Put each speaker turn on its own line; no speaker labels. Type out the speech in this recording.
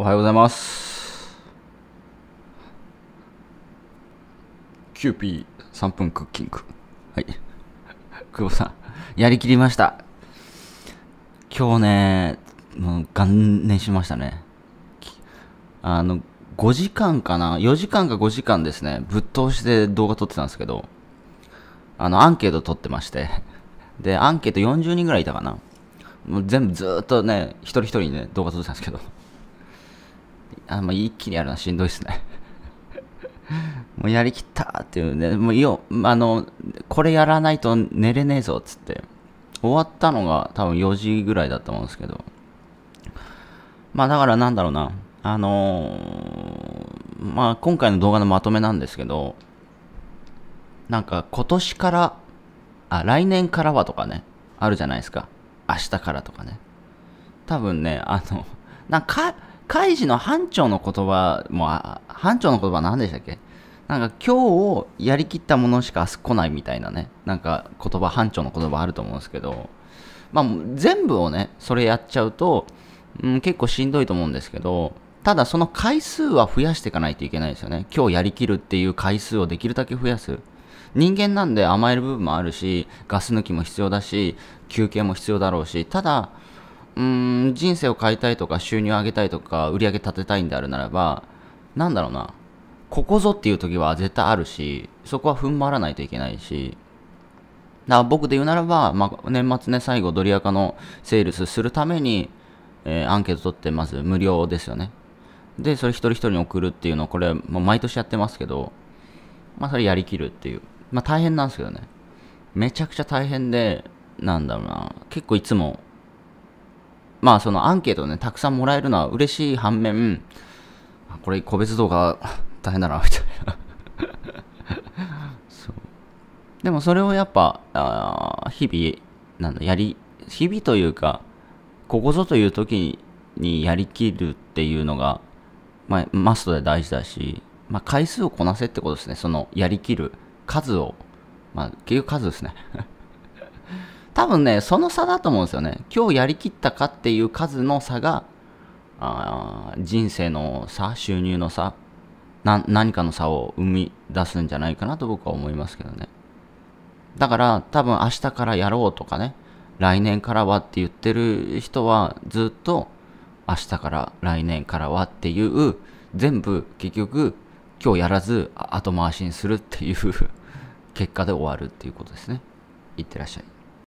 おはようございますキューピー3分クッキングはい 久保さんやりきりました今日ねもう元年しましたねあの5時間かな4時間か5時間ですねぶっ通しで動画撮ってたんですけどあのアンケート撮ってましてでアンケート40人ぐらいいたかなもう全部ずっとね一人一人ね動画撮ってたんですけどあ、もう一気にやるのはしんどいっすね。もうやりきったっていうね、もういいよ、あの、これやらないと寝れねえぞっつって、終わったのが多分4時ぐらいだったもんですけど、まあだからなんだろうな、あのー、まあ今回の動画のまとめなんですけど、なんか今年から、あ、来年からはとかね、あるじゃないですか。明日からとかね。多分ね、あの、なんか、開示の班長の言葉も、班長の言葉は何でしたっけなんか今日をやりきったものしか来ないみたいなね、なんか言葉、班長の言葉あると思うんですけど、まあ全部をね、それやっちゃうと、うん、結構しんどいと思うんですけど、ただその回数は増やしていかないといけないですよね。今日やりきるっていう回数をできるだけ増やす。人間なんで甘える部分もあるし、ガス抜きも必要だし、休憩も必要だろうし、ただ、うん、人生を変えたいとか、収入を上げたいとか、売り上げ立てたいんであるならば、なんだろうな、ここぞっていう時は絶対あるし、そこは踏ん張らないといけないし、だから僕で言うならば、まあ、年末ね、最後、ドリアカのセールスするために、えー、アンケート取って、まず無料ですよね。で、それ一人一人に送るっていうのを、これ、もう毎年やってますけど、まあ、それやりきるっていう。まあ、大変なんですけどね。めちゃくちゃ大変で、なんだろうな、結構いつもまあそのアンケートね、たくさんもらえるのは嬉しい反面、これ個別動画大変だな、みたいな そう。でもそれをやっぱ、あ日々、なんだ、やり、日々というか、ここぞという時にやりきるっていうのが、まあ、マストで大事だし、まあ、回数をこなせってことですね。その、やりきる数を、まあ、結局数ですね多分ね、その差だと思うんですよね。今日やりきったかっていう数の差が、あ人生の差、収入の差、何かの差を生み出すんじゃないかなと僕は思いますけどね。だから多分明日からやろうとかね、来年からはって言ってる人はずっと明日から来年からはっていう全部結局今日やらず後回しにするっていう結果で終わるっていうことですね。いってらっしゃい。